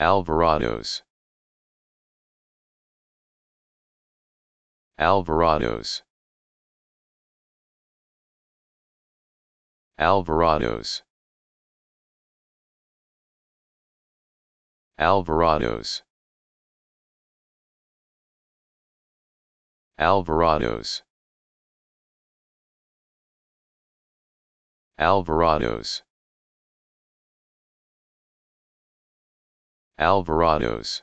Alvarados Alvarados Alvarados Alvarados Alvarados Alvarados Alvarados